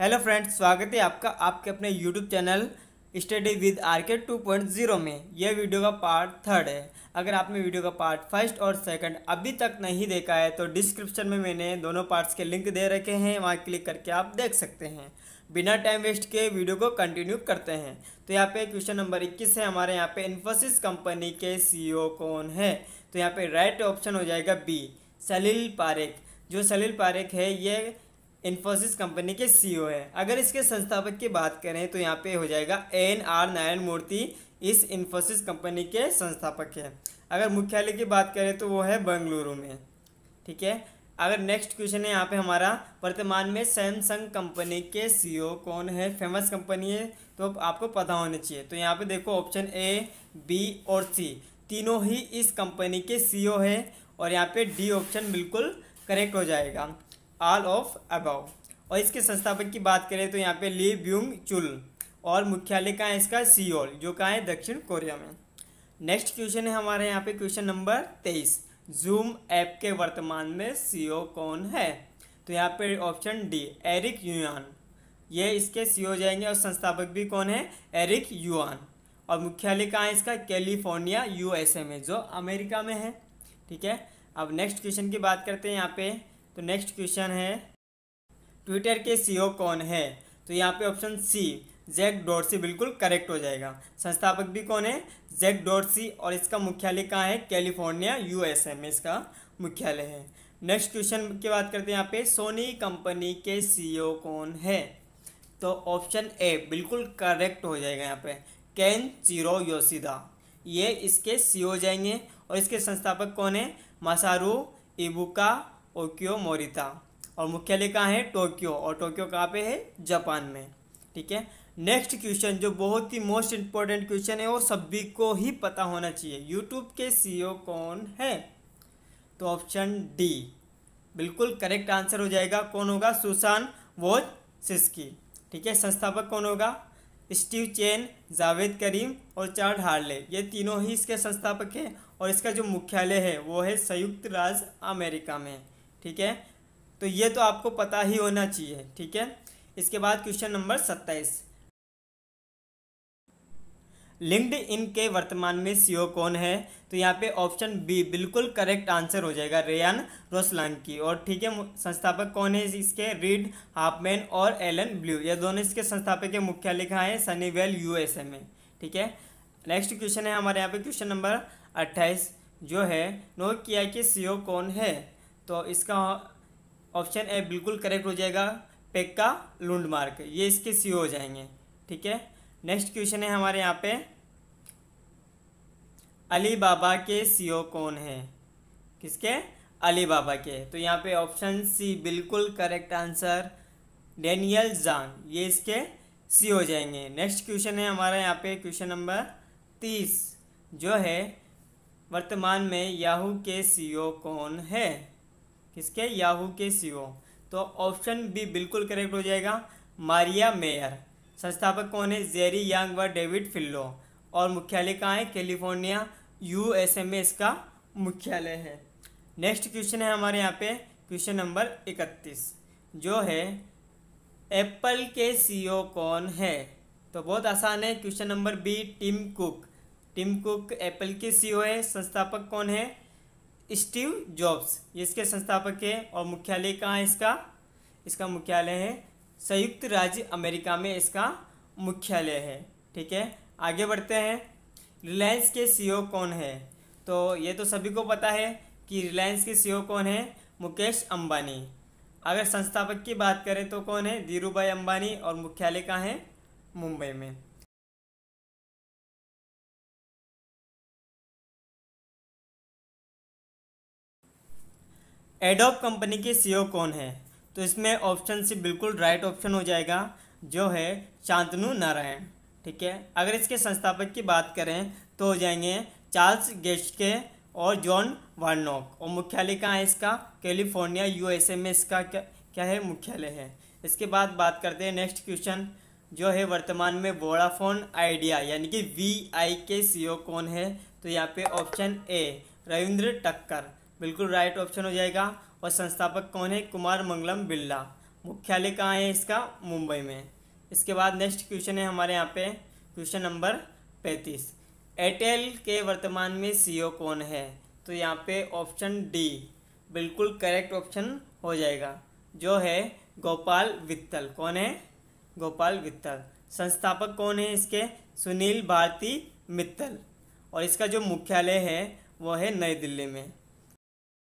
hello friends स्वागत है आपका आपके अपने YouTube channel study with R K two point zero में यह वीडियो का पार्ट थर्ड है अगर आपने वीडियो का पार्ट फर्स्ट और सेकंड अभी तक नहीं देखा है तो डिस्क्रिप्शन में मैंने दोनों पार्ट्स के लिंक दे रखे हैं वहाँ क्लिक करके आप देख सकते हैं बिना टाइम वेस्ट के वीडियो को कंटिन्यू करते हैं तो यहाँ पे क्वेश्चन नंबर इक्कीस है हमारे यहाँ पे इन्फोसिस कंपनी के सी e कौन है तो यहाँ पर राइट ऑप्शन हो जाएगा बी सलील पारेख जो सलील पारेख है ये इन्फोसिस कंपनी के सीईओ e है अगर इसके संस्थापक की बात करें तो यहाँ पे हो जाएगा एन आर नारायण मूर्ति इस इन्फोसिस कंपनी के संस्थापक है अगर मुख्यालय की बात करें तो वो है बेंगलुरु में ठीक है अगर नेक्स्ट क्वेश्चन है यहाँ पे हमारा वर्तमान में सैमसंग कंपनी के सीईओ e कौन है फेमस कंपनी है तो आपको पता होना चाहिए तो यहाँ पे देखो ऑप्शन ए बी और सी तीनों ही इस कंपनी के सीईओ e है और यहाँ पे डी ऑप्शन बिल्कुल करेक्ट हो जाएगा ऑल ऑफ अबाव और इसके संस्थापक की बात करें तो यहाँ पे ली ब्यूंग चुल और मुख्यालय कहाँ है इसका सियोल जो कहाँ है दक्षिण कोरिया में नेक्स्ट क्वेश्चन है हमारे यहाँ पे क्वेश्चन नंबर तेईस जूम ऐप के वर्तमान में सी e कौन है तो यहाँ पे ऑप्शन डी एरिक यूआन ये इसके सी e जाएंगे और संस्थापक भी कौन है एरिक यूआन और मुख्यालय कहाँ है इसका कैलिफोर्निया यूएसए में जो अमेरिका में है ठीक है अब नेक्स्ट क्वेश्चन की बात करते हैं यहाँ पे तो नेक्स्ट क्वेश्चन है ट्विटर के सीईओ e कौन है तो यहाँ पे ऑप्शन सी जैक डोरसी बिल्कुल करेक्ट हो जाएगा संस्थापक भी कौन है जैक डोरसी और इसका मुख्यालय कहाँ है कैलिफोर्निया यूएसए में इसका मुख्यालय है नेक्स्ट क्वेश्चन की बात करते हैं यहाँ पे सोनी कंपनी के सीईओ e कौन है तो ऑप्शन ए बिल्कुल करेक्ट हो जाएगा यहाँ पे कैन चीरो योशिदा ये इसके सी e जाएंगे और इसके संस्थापक कौन है मसारू इबुका ओकियो मोरिता और मुख्यालय कहाँ है टोक्यो और टोक्यो कहाँ पे है जापान में ठीक है नेक्स्ट क्वेश्चन जो बहुत ही मोस्ट इंपॉर्टेंट क्वेश्चन है वो सभी को ही पता होना चाहिए यूट्यूब के सी e कौन है तो ऑप्शन डी बिल्कुल करेक्ट आंसर हो जाएगा कौन होगा सुसान वोज सिस्की ठीक है संस्थापक कौन होगा स्टीव चेन जावेद करीम और चार्ड हार्ले ये तीनों ही इसके संस्थापक हैं और इसका जो मुख्यालय है वो है संयुक्त राज्य अमेरिका में ठीक है तो ये तो आपको पता ही होना चाहिए ठीक है इसके बाद क्वेश्चन नंबर सत्ताईस लिंक्ड इन के वर्तमान में सीईओ कौन है तो यहाँ पे ऑप्शन बी बिल्कुल करेक्ट आंसर हो जाएगा रेयान रोसलान की और ठीक है संस्थापक कौन है इसके रीड हाफमैन और एलन ब्लू ये दोनों इसके संस्थापक के मुख्य लिखा है सनीवेल यूएसए में ठीक है नेक्स्ट क्वेश्चन है हमारे यहाँ पे क्वेश्चन नंबर अट्ठाईस जो है नोट किया कि सीईओ कौन है तो इसका ऑप्शन ए बिल्कुल करेक्ट हो जाएगा पेक्का लुंड मार्क ये इसके सी हो जाएंगे ठीक है नेक्स्ट क्वेश्चन है हमारे यहाँ पे अली बाबा के सी कौन है किसके अली बाबा के तो यहाँ पे ऑप्शन सी बिल्कुल करेक्ट आंसर डेनियल जान ये इसके सी हो जाएंगे नेक्स्ट क्वेश्चन है हमारा यहाँ पे क्वेश्चन नंबर तीस जो है वर्तमान में याहू के सी कौन है किसके याहू के सीईओ तो ऑप्शन बी बिल्कुल करेक्ट हो जाएगा मारिया मेयर संस्थापक कौन है जेरी यांग व डेविड फिल्लो और मुख्यालय कहाँ है कैलिफोर्निया एम में इसका मुख्यालय है नेक्स्ट क्वेश्चन है हमारे यहाँ पे क्वेश्चन नंबर इकतीस जो है एप्पल के सीईओ कौन है तो बहुत आसान है question number B Tim Cook Tim Cook Apple के सीईओ है संस्थापक कौन है स्टीव जॉब्स इसके संस्थापक है और मुख्यालय कहाँ है इसका इसका मुख्यालय है संयुक्त राज्य अमेरिका में इसका मुख्यालय है ठीक है आगे बढ़ते हैं रिलायंस के सीईओ कौन है तो ये तो सभी को पता है कि रिलायंस के सीईओ कौन है मुकेश अंबानी अगर संस्थापक की बात करें तो कौन है धीरू भाई अम्बानी और मुख्यालय कहाँ है मुंबई में एडोप कंपनी के सीईओ e कौन है तो इसमें ऑप्शन सी बिल्कुल राइट ऑप्शन हो जाएगा जो है शांतनु नारायण ठीक है अगर इसके संस्थापक की बात करें तो हो जाएंगे चार्ल्स के और जॉन वार्नॉक और मुख्यालय कहाँ है इसका कैलिफोर्निया यूएसए में इसका क्या क्या है मुख्यालय है इसके बाद बात करते हैं नेक्स्ट क्वेश्चन जो है वर्तमान में वोडाफोन आइडिया यानी कि वी आई के सी कौन है तो यहाँ पे ऑप्शन ए रविंद्र टक्कर बिल्कुल राइट ऑप्शन हो जाएगा और संस्थापक कौन है कुमार मंगलम बिरला मुख्यालय कहाँ है इसका मुंबई में इसके बाद नेक्स्ट क्वेश्चन है हमारे यहाँ पे क्वेश्चन नंबर पैंतीस एयरटेल के वर्तमान में सीईओ e कौन है तो यहाँ पे ऑप्शन डी बिल्कुल करेक्ट ऑप्शन हो जाएगा जो है गोपाल वित्तल कौन है गोपाल वित्तल संस्थापक कौन है इसके सुनील भारती मित्तल और इसका जो मुख्यालय है वो है नई दिल्ली में